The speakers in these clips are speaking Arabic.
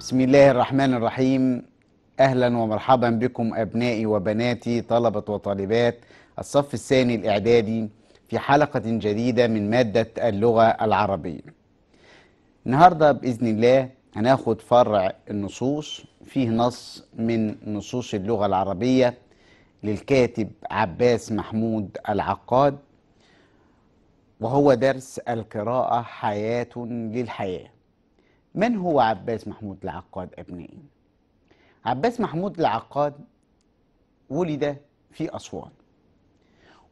بسم الله الرحمن الرحيم اهلا ومرحبا بكم ابنائي وبناتي طلبه وطالبات الصف الثاني الاعدادي في حلقه جديده من ماده اللغه العربيه النهارده باذن الله هناخد فرع النصوص فيه نص من نصوص اللغه العربيه للكاتب عباس محمود العقاد وهو درس القراءه حياه للحياه من هو عباس محمود العقاد أبنائي؟ عباس محمود العقاد ولد في أسوان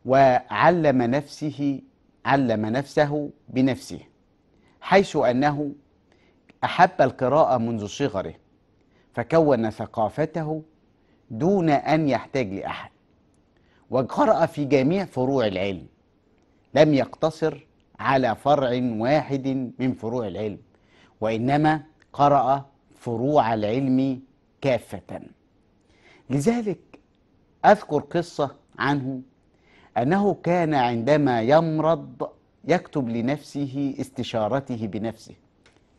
وعلم نفسه علم نفسه بنفسه حيث أنه أحب القراءة منذ صغره فكون ثقافته دون أن يحتاج لأحد وقرأ في جميع فروع العلم لم يقتصر على فرع واحد من فروع العلم وإنما قرأ فروع العلم كافة لذلك أذكر قصة عنه أنه كان عندما يمرض يكتب لنفسه استشارته بنفسه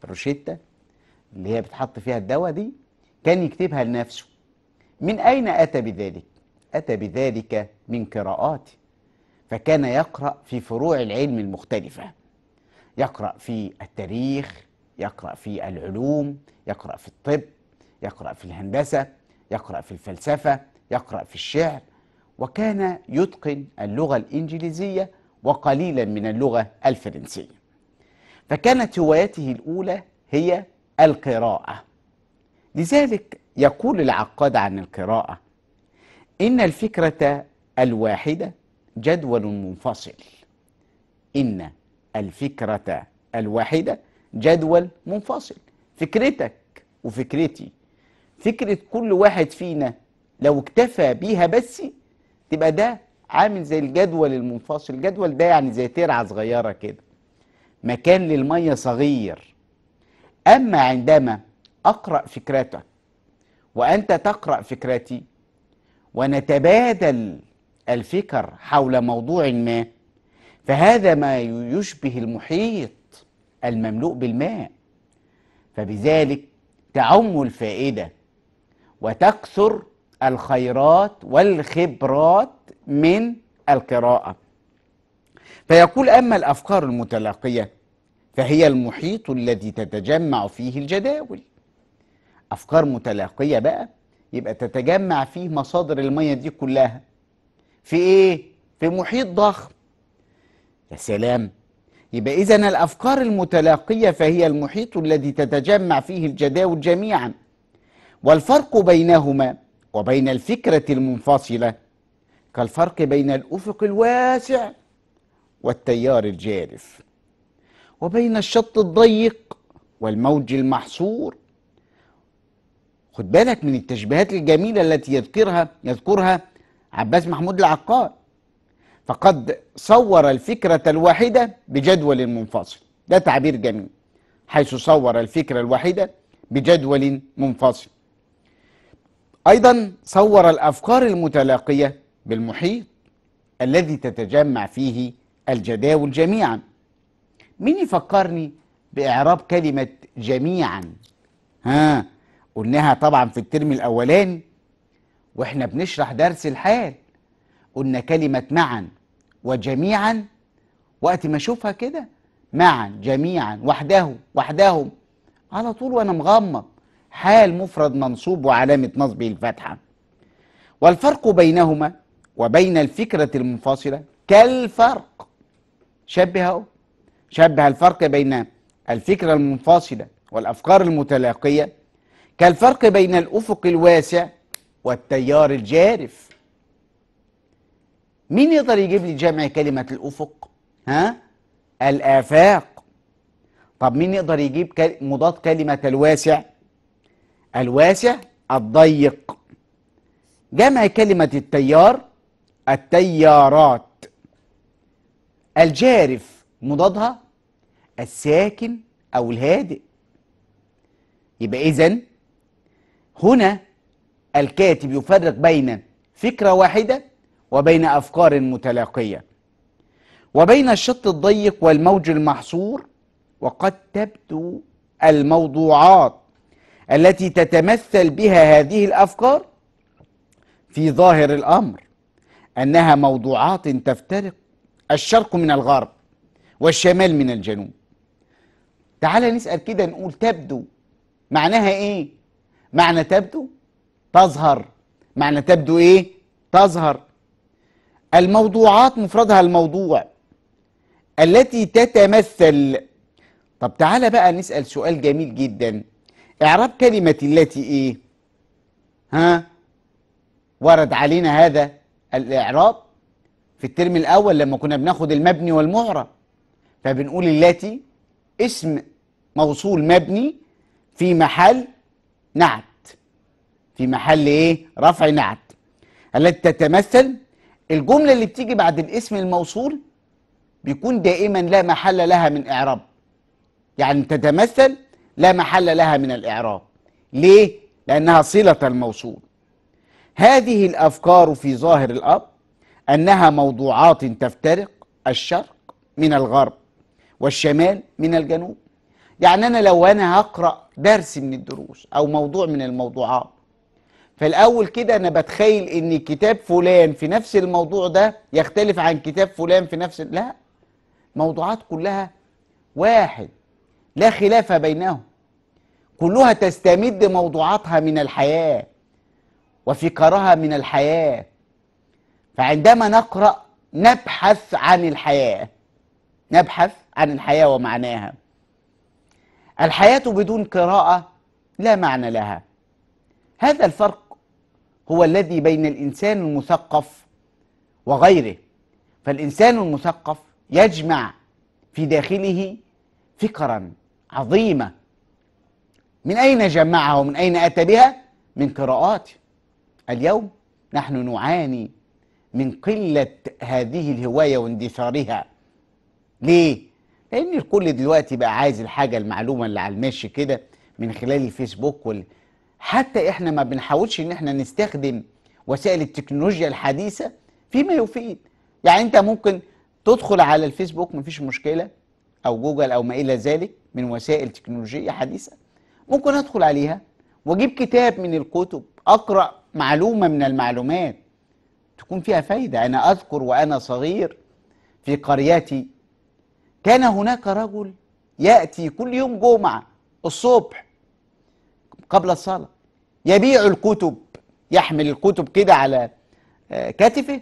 الروشتة اللي هي بتحط فيها الدواء دي كان يكتبها لنفسه من أين أتى بذلك؟ أتى بذلك من قراءاته فكان يقرأ في فروع العلم المختلفة يقرأ في التاريخ يقرأ في العلوم يقرأ في الطب يقرأ في الهندسة يقرأ في الفلسفة يقرأ في الشعر وكان يتقن اللغة الإنجليزية وقليلا من اللغة الفرنسية فكانت هوايته الأولى هي القراءة لذلك يقول العقاد عن القراءة إن الفكرة الواحدة جدول منفصل إن الفكرة الواحدة جدول منفصل فكرتك وفكرتي فكرة كل واحد فينا لو اكتفى بيها بس تبقى ده عامل زي الجدول المنفصل الجدول ده يعني زي ترعة صغيرة كده مكان للمية صغير أما عندما أقرأ فكرتك وأنت تقرأ فكرتي ونتبادل الفكر حول موضوع ما فهذا ما يشبه المحيط المملوء بالماء فبذلك تعم الفائده وتكثر الخيرات والخبرات من القراءه فيقول اما الافكار المتلاقيه فهي المحيط الذي تتجمع فيه الجداول افكار متلاقيه بقى يبقى تتجمع فيه مصادر الميه دي كلها في ايه في محيط ضخم يا سلام يبقى إذا الأفكار المتلاقية فهي المحيط الذي تتجمع فيه الجداول جميعا والفرق بينهما وبين الفكرة المنفصلة كالفرق بين الأفق الواسع والتيار الجارف وبين الشط الضيق والموج المحصور خد بالك من التشبيهات الجميلة التي يذكرها يذكرها عباس محمود العقاد فقد صور الفكرة الواحدة بجدول منفصل ده تعبير جميل حيث صور الفكرة الواحدة بجدول منفصل أيضا صور الأفكار المتلاقية بالمحيط الذي تتجمع فيه الجداول جميعا مين يفكرني بإعراب كلمة جميعا ها قلناها طبعا في الترم الأولاني وإحنا بنشرح درس الحال قلنا كلمة معا وجميعا وقت ما أشوفها كده معا جميعا وحده وحدهم على طول وأنا مغمض حال مفرد منصوب وعلامة نصبه الفتحة والفرق بينهما وبين الفكرة المنفصلة كالفرق شبه أهو شبه الفرق بين الفكرة المنفصلة والأفكار المتلاقية كالفرق بين الأفق الواسع والتيار الجارف مين يقدر يجيب لي جمع كلمة الأفق؟ ها؟ الآفاق طب مين يقدر يجيب مضاد كلمة الواسع؟ الواسع الضيق جمع كلمة التيار التيارات الجارف مضادها الساكن أو الهادئ يبقى إذا هنا الكاتب يفرق بين فكرة واحدة وبين أفكار متلاقية وبين الشط الضيق والموج المحصور وقد تبدو الموضوعات التي تتمثل بها هذه الأفكار في ظاهر الأمر أنها موضوعات تفترق الشرق من الغرب والشمال من الجنوب تعال نسأل كده نقول تبدو معناها إيه؟ معنى تبدو تظهر معنى تبدو إيه؟ تظهر الموضوعات مفردها الموضوع التي تتمثل طب تعالى بقى نسأل سؤال جميل جدا إعراب كلمة التي إيه؟ ها؟ ورد علينا هذا الإعراب في الترم الأول لما كنا بناخد المبني والمعرب فبنقول التي اسم موصول مبني في محل نعت في محل إيه؟ رفع نعت التي تتمثل الجملة اللي بتيجي بعد الاسم الموصول بيكون دائما لا محل لها من إعراب يعني تتمثل لا محل لها من الإعراب ليه؟ لأنها صلة الموصول هذه الأفكار في ظاهر الأمر أنها موضوعات تفترق الشرق من الغرب والشمال من الجنوب يعني أنا لو أنا هقرأ درس من الدروس أو موضوع من الموضوعات فالاول كده انا بتخيل ان كتاب فلان في نفس الموضوع ده يختلف عن كتاب فلان في نفس لا موضوعات كلها واحد لا خلاف بينهم كلها تستمد موضوعاتها من الحياه وفكرها من الحياه فعندما نقرا نبحث عن الحياه نبحث عن الحياه ومعناها الحياه بدون قراءه لا معنى لها هذا الفرق هو الذي بين الإنسان المثقف وغيره فالإنسان المثقف يجمع في داخله فكرا عظيمة من أين جمعها ومن أين أتى بها؟ من قراءات اليوم نحن نعاني من قلة هذه الهواية واندثارها ليه؟ لأن الكل دلوقتي بقى عايز الحاجة المعلومة اللي على المشي كده من خلال الفيسبوك وال... حتى احنا ما بنحاولش ان احنا نستخدم وسائل التكنولوجيا الحديثه فيما يفيد يعني انت ممكن تدخل على الفيسبوك مفيش مشكله او جوجل او ما الى ذلك من وسائل تكنولوجيه حديثه ممكن ادخل عليها واجيب كتاب من الكتب اقرا معلومه من المعلومات تكون فيها فايده انا اذكر وانا صغير في قريتي كان هناك رجل ياتي كل يوم جمعه الصبح قبل الصلاه يبيع الكتب يحمل الكتب كده على آه، كتفه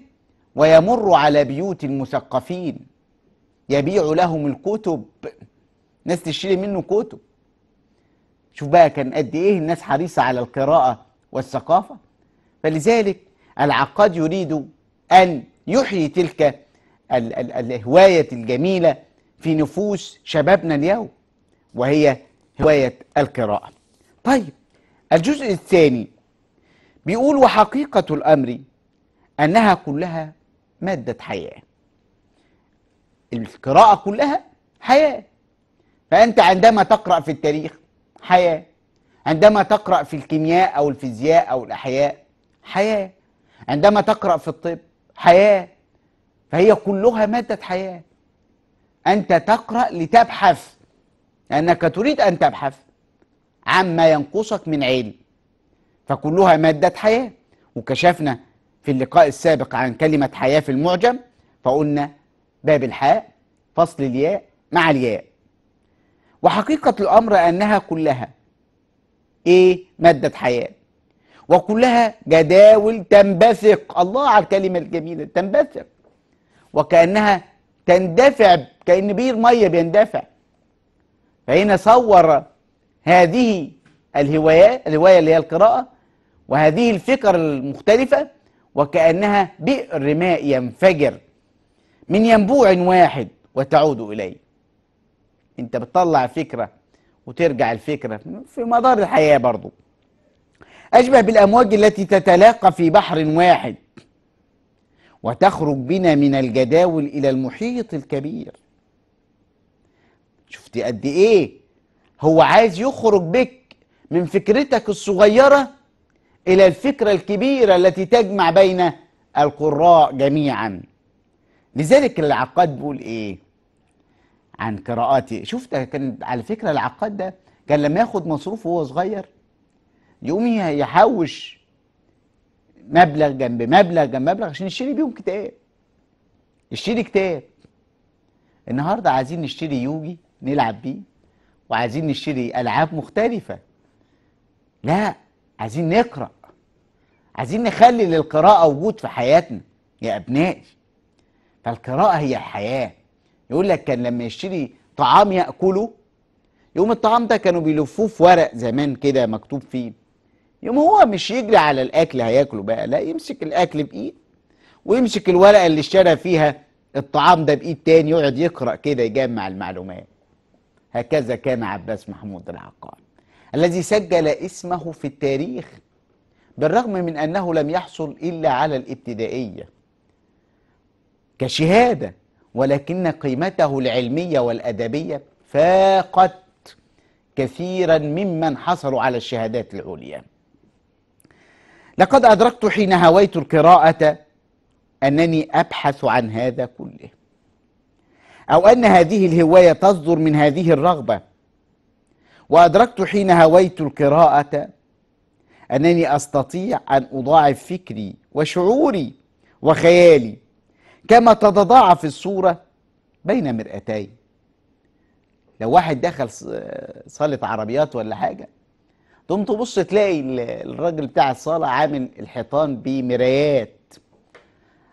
ويمر على بيوت المثقفين يبيع لهم الكتب ناس تشتري منه كتب شوف بقى كان قد ايه الناس حريصه على القراءه والثقافه فلذلك العقاد يريد ان يحيي تلك ال ال الهوايه الجميله في نفوس شبابنا اليوم وهي هوايه القراءه طيب الجزء الثاني بيقول وحقيقة الأمر أنها كلها مادة حياة القراءة كلها حياة فأنت عندما تقرأ في التاريخ حياة عندما تقرأ في الكيمياء أو الفيزياء أو الأحياء حياة عندما تقرأ في الطب حياة فهي كلها مادة حياة أنت تقرأ لتبحث لأنك تريد أن تبحث عما ينقصك من علم فكلها مادة حياة وكشفنا في اللقاء السابق عن كلمة حياة في المعجم فقلنا باب الحاء فصل الياء مع الياء وحقيقة الأمر أنها كلها إيه مادة حياة وكلها جداول تنبثق الله على الكلمة الجميلة تنبثق وكأنها تندفع كأن بير مية بيندفع فهنا صور هذه الهوايات الهواية اللي هي القراءة وهذه الفكر المختلفة وكأنها بئر ماء ينفجر من ينبوع واحد وتعود إليه انت بتطلع فكرة وترجع الفكرة في مدار الحياة برضو أشبه بالأمواج التي تتلاقى في بحر واحد وتخرج بنا من الجداول إلى المحيط الكبير شفتي قد إيه هو عايز يخرج بك من فكرتك الصغيرة إلى الفكرة الكبيرة التي تجمع بين القراء جميعا لذلك العقاد بيقول إيه عن قراءاتي شفت كان على فكرة العقاد ده كان لما ياخد مصروف وهو صغير يقوم يحوش مبلغ جنب مبلغ جنب مبلغ عشان يشتري بيهم كتاب يشتري كتاب النهارده عايزين نشتري يوجي نلعب بيه وعايزين نشتري العاب مختلفه لا عايزين نقرا عايزين نخلي للقراءه وجود في حياتنا يا ابنائي فالقراءه هي الحياه يقول لك كان لما يشتري طعام ياكله يوم الطعام ده كانوا بيلفوه في ورق زمان كده مكتوب فيه يوم هو مش يجري على الاكل هياكله بقى لا يمسك الاكل بايد ويمسك الورقه اللي اشترى فيها الطعام ده بايد تاني يقعد يقرا كده يجمع المعلومات هكذا كان عباس محمود العقاد الذي سجل اسمه في التاريخ بالرغم من أنه لم يحصل إلا على الابتدائية كشهادة ولكن قيمته العلمية والأدبية فاقت كثيرا ممن حصلوا على الشهادات العليا لقد أدركت حين هويت القراءة أنني أبحث عن هذا كله أو أن هذه الهواية تصدر من هذه الرغبة وأدركت حين هويت القراءة أنني أستطيع أن أضاعف فكري وشعوري وخيالي كما تتضاعف الصورة بين مرآتي لو واحد دخل صالة عربيات ولا حاجة تقوم تبص تلاقي الراجل بتاع الصالة عامل الحيطان بمرايات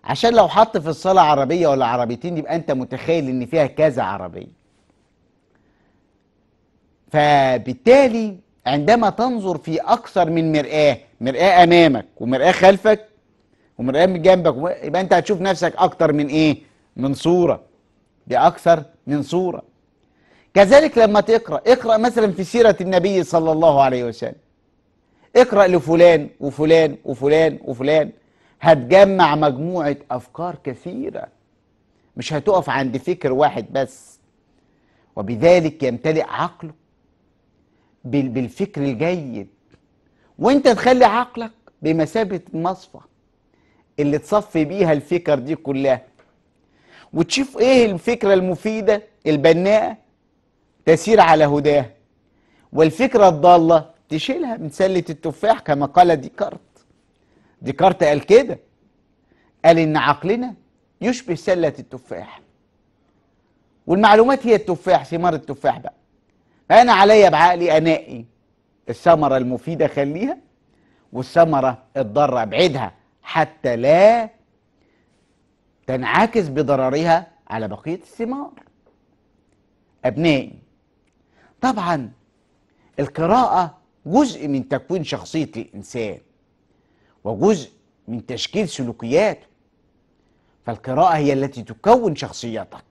عشان لو حط في الصلاة عربية ولا عربيتين يبقى أنت متخيل إن فيها كذا عربية فبالتالي عندما تنظر في أكثر من مرآة مرآة أمامك ومرآة خلفك ومرآة من جنبك يبقى أنت هتشوف نفسك أكثر من إيه؟ من صورة بأكثر من صورة كذلك لما تقرأ اقرأ مثلا في سيرة النبي صلى الله عليه وسلم اقرأ لفلان وفلان وفلان وفلان هتجمع مجموعة أفكار كثيرة مش هتقف عند فكر واحد بس وبذلك يمتلئ عقله بالفكر الجيد وانت تخلي عقلك بمثابة مصفى اللي تصفي بيها الفكر دي كلها وتشوف ايه الفكرة المفيدة البناءة تسير على هداها والفكرة الضالة تشيلها من سلة التفاح كما قال ديكارت ديكارت قال كده قال إن عقلنا يشبه سلة التفاح والمعلومات هي التفاح ثمار التفاح بقى فأنا عليا بعقلي أنائي الثمرة المفيدة خليها والثمرة الضارة ابعدها حتى لا تنعكس بضررها على بقية الثمار أبنائي طبعا القراءة جزء من تكوين شخصية الإنسان وجزء من تشكيل سلوكياته فالقراءة هي التي تكون شخصيتك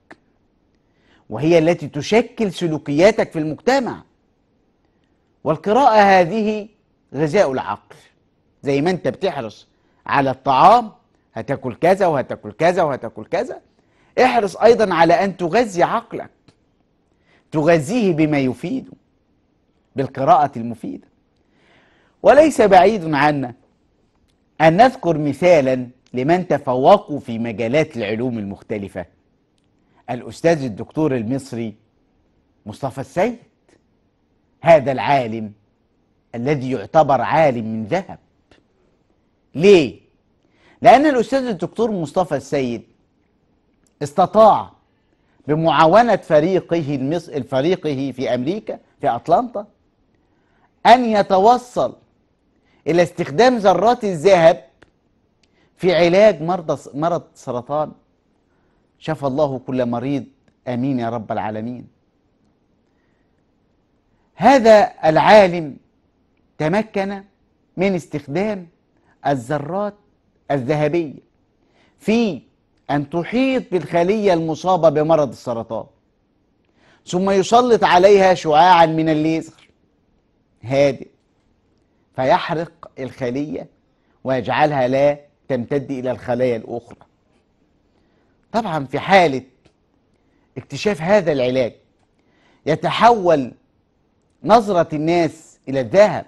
وهي التي تشكل سلوكياتك في المجتمع والقراءة هذه غذاء العقل زي ما انت بتحرص على الطعام هتاكل كذا وهتاكل كذا وهتاكل كذا احرص ايضا على ان تغذي عقلك تغذيه بما يفيده بالقراءة المفيدة وليس بعيد عنا أن نذكر مثالا لمن تفوقوا في مجالات العلوم المختلفة الأستاذ الدكتور المصري مصطفى السيد هذا العالم الذي يعتبر عالم من ذهب ليه؟ لأن الأستاذ الدكتور مصطفى السيد استطاع بمعاونة فريقه المص... فريقه في أمريكا في أتلانتا أن يتوصل إلى استخدام ذرات الذهب في علاج مرضى مرض سرطان شفى الله كل مريض آمين يا رب العالمين هذا العالم تمكن من استخدام الذرات الذهبية في أن تحيط بالخلية المصابة بمرض السرطان ثم يسلط عليها شعاعا من الليزر هادئ فيحرق الخلية ويجعلها لا تمتد إلى الخلايا الأخرى طبعا في حالة اكتشاف هذا العلاج يتحول نظرة الناس إلى الذهب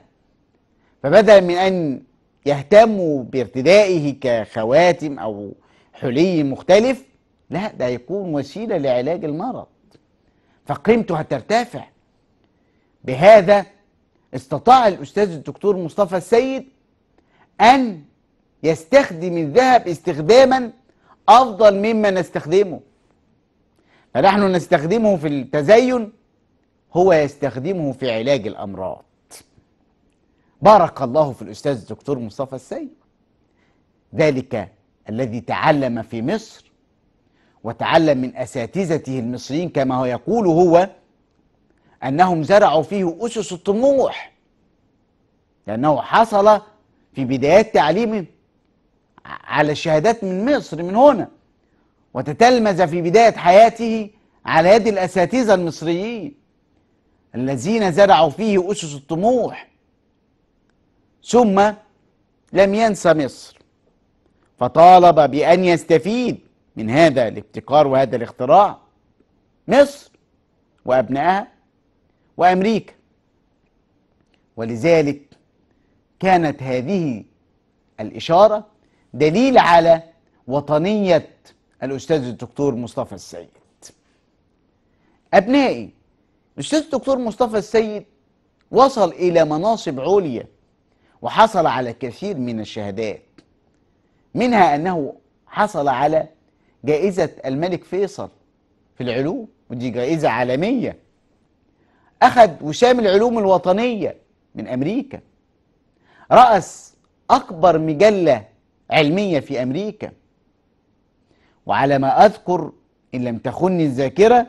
فبدلا من أن يهتموا بارتدائه كخواتم أو حلي مختلف لا ده هيكون وسيلة لعلاج المرض فقيمته هترتفع بهذا استطاع الأستاذ الدكتور مصطفى السيد أن يستخدم الذهب استخداما أفضل مما نستخدمه فنحن نستخدمه في التزين هو يستخدمه في علاج الأمراض بارك الله في الأستاذ الدكتور مصطفى السيد ذلك الذي تعلم في مصر وتعلم من أساتذته المصريين كما هو يقول هو أنهم زرعوا فيه أسس الطموح لأنه حصل في بدايات تعليمه على الشهادات من مصر من هنا وتتلمذ في بداية حياته على يد الأساتذة المصريين الذين زرعوا فيه أسس الطموح ثم لم ينس مصر فطالب بأن يستفيد من هذا الابتكار وهذا الاختراع مصر وأبنائها وأمريكا ولذلك كانت هذه الإشارة دليل على وطنية الأستاذ الدكتور مصطفى السيد أبنائي الأستاذ الدكتور مصطفى السيد وصل إلى مناصب عليا وحصل على كثير من الشهادات منها أنه حصل على جائزة الملك فيصل في العلوم ودي جائزة عالمية أخذ وسام العلوم الوطنية من أمريكا رأس أكبر مجلة علمية في أمريكا وعلى ما أذكر إن لم تخني الذاكرة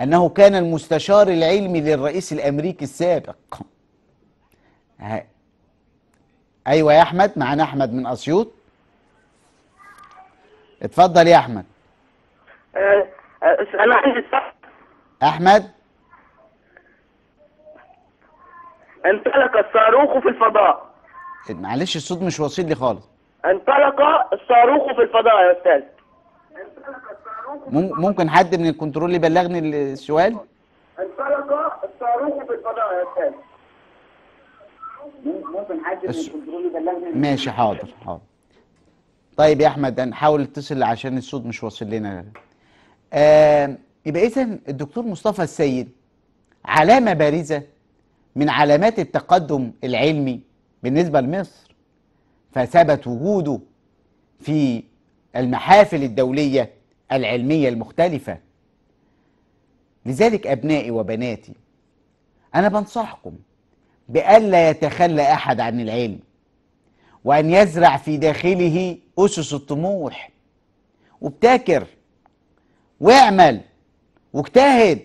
أنه كان المستشار العلمي للرئيس الأمريكي السابق أيوة يا أحمد معانا أحمد من أسيوط اتفضل يا أحمد أنا أه، أه، عندي أحمد انطلق الصاروخ في الفضاء معلش الصوت مش واصل لي خالص انطلق الصاروخ في الفضاء يا استاذ ممكن حد من الكنترول يبلغني السؤال انطلق الصاروخ في الفضاء يا استاذ ممكن حد من الكنترول يبلغني ماشي حاضر حاضر طيب يا احمد هنحاول نتصل عشان الصوت مش واصل لنا آه يبقى اذا الدكتور مصطفى السيد علامه بارزه من علامات التقدم العلمي بالنسبة لمصر فثبت وجوده في المحافل الدولية العلمية المختلفة لذلك أبنائي وبناتي أنا بنصحكم بألا يتخلى أحد عن العلم وأن يزرع في داخله أسس الطموح وابتكر واعمل واجتهد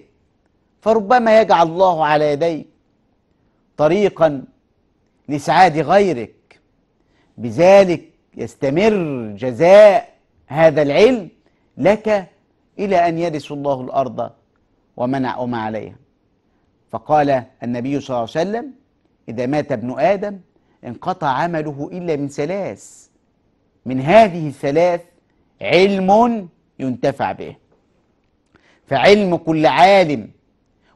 فربما يجعل الله على يديك طريقا لإسعاد غيرك بذلك يستمر جزاء هذا العلم لك إلى أن يرث الله الأرض ومن وما عليها فقال النبي صلى الله عليه وسلم إذا مات ابن آدم انقطع عمله إلا من ثلاث من هذه الثلاث علم ينتفع به فعلم كل عالم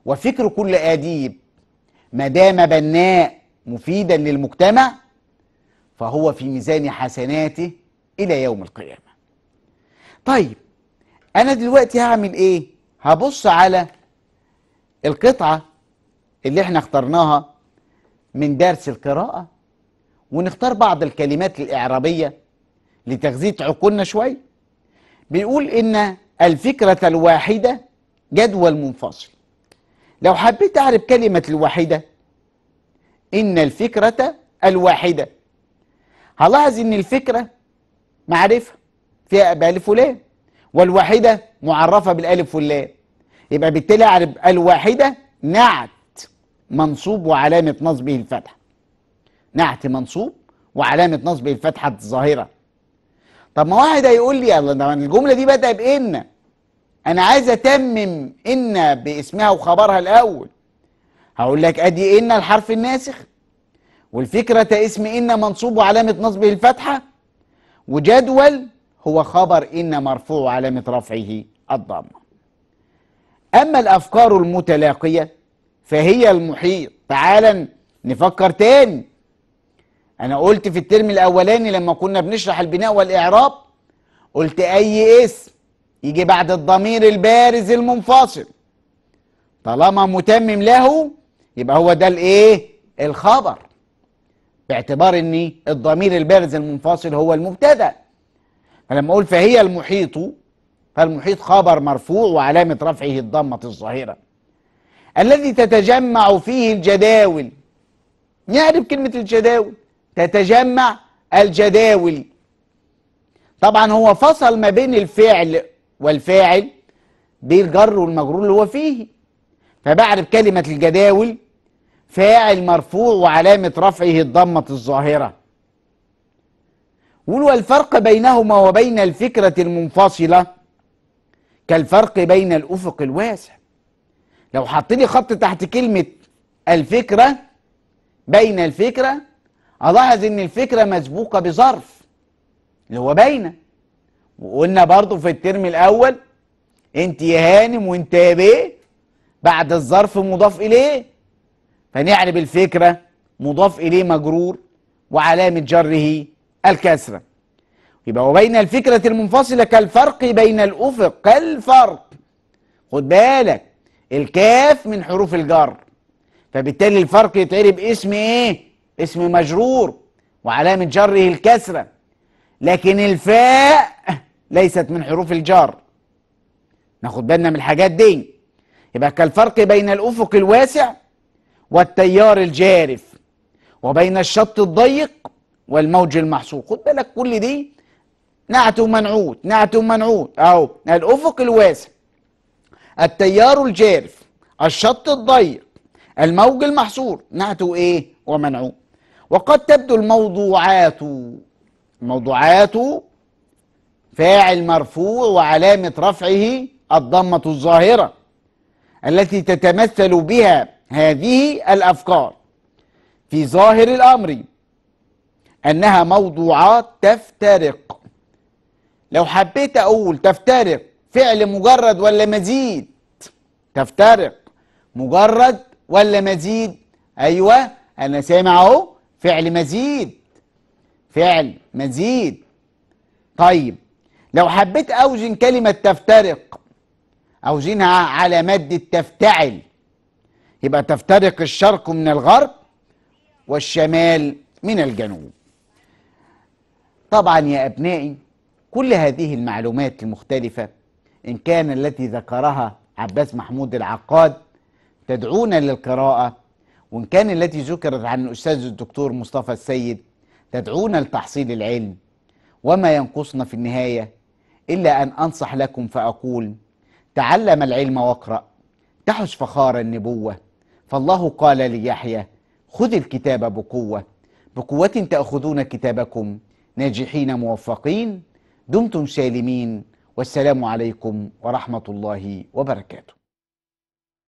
وفكر كل أديب ما دام بناء مفيدا للمجتمع فهو في ميزان حسناته إلى يوم القيامة طيب أنا دلوقتي هعمل إيه؟ هبص على القطعة اللي احنا اخترناها من درس القراءة ونختار بعض الكلمات الإعرابية لتغذية عقولنا شوية بيقول إن الفكرة الواحدة جدول منفصل لو حبيت أعرف كلمة الواحدة إن الفكرة الواحدة هلاحظ إن الفكرة معرفة فيها بألف ولام والواحدة معرفة بالألف واللام يبقى بالتالي أعرف الواحدة نعت منصوب وعلامة نصبه الفتحة نعت منصوب وعلامة نصبه الفتحة الظاهرة طب ما واحد هيقول لي يلا الجملة دي بدأ بإن انا عايز اتمم ان باسمها وخبرها الاول هقول لك ادي ان الحرف الناسخ والفكره اسم ان منصوب وعلامه نصبه الفتحه وجدول هو خبر ان مرفوع وعلامه رفعه الضمه اما الافكار المتلاقيه فهي المحيط تعالا نفكر تاني انا قلت في الترم الاولاني لما كنا بنشرح البناء والاعراب قلت اي اسم يجي بعد الضمير البارز المنفصل طالما متمم له يبقى هو ده الايه الخبر باعتبار ان الضمير البارز المنفصل هو المبتدا فلما اقول فهي المحيط فالمحيط خبر مرفوع وعلامه رفعه الضمه الظاهره الذي تتجمع فيه الجداول نعرف كلمه الجداول تتجمع الجداول طبعا هو فصل ما بين الفعل والفاعل بالجر والمجرور اللي هو فيه فبعرف كلمة الجداول فاعل مرفوع وعلامة رفعه الضمة الظاهرة قولوا الفرق بينهما وبين الفكرة المنفصلة كالفرق بين الأفق الواسع لو حطيلي خط تحت كلمة الفكرة بين الفكرة ألاحظ إن الفكرة مسبوقة بظرف اللي هو بينه وقلنا برضو في الترم الاول انت يا هانم وانت يا بيه بعد الظرف مضاف اليه فنعرب الفكره مضاف اليه مجرور وعلامه جره الكسره يبقى وبين الفكره المنفصله كالفرق بين الافق كالفرق خد بالك الكاف من حروف الجر فبالتالي الفرق يتعرب اسم ايه اسم مجرور وعلامه جره الكسره لكن الفاء ليست من حروف الجار ناخد بالنا من الحاجات دي يبقى كالفرق بين الأفق الواسع والتيار الجارف وبين الشط الضيق والموج المحصور خد بالك كل دي نعت ومنعوت نعت ومنعوت أو الأفق الواسع التيار الجارف الشط الضيق الموج المحصور نعت إيه ومنعوت وقد تبدو الموضوعات موضوعات فاعل مرفوع وعلامة رفعه الضمة الظاهرة التي تتمثل بها هذه الأفكار في ظاهر الأمر أنها موضوعات تفترق لو حبيت أقول تفترق فعل مجرد ولا مزيد تفترق مجرد ولا مزيد أيوة أنا سامع أهو فعل مزيد فعل مزيد طيب لو حبيت أوزن كلمة تفترق أوزنها على مادة تفتعل يبقى تفترق الشرق من الغرب والشمال من الجنوب طبعا يا أبنائي كل هذه المعلومات المختلفة إن كان التي ذكرها عباس محمود العقاد تدعونا للقراءة وإن كان التي ذكرت عن الأستاذ الدكتور مصطفى السيد تدعونا لتحصيل العلم وما ينقصنا في النهاية إلا أن أنصح لكم فأقول تعلم العلم واقرأ تحش فخار النبوة فالله قال ليحيى خذ الكتاب بقوة بقوة تأخذون كتابكم ناجحين موفقين دمتم سالمين والسلام عليكم ورحمة الله وبركاته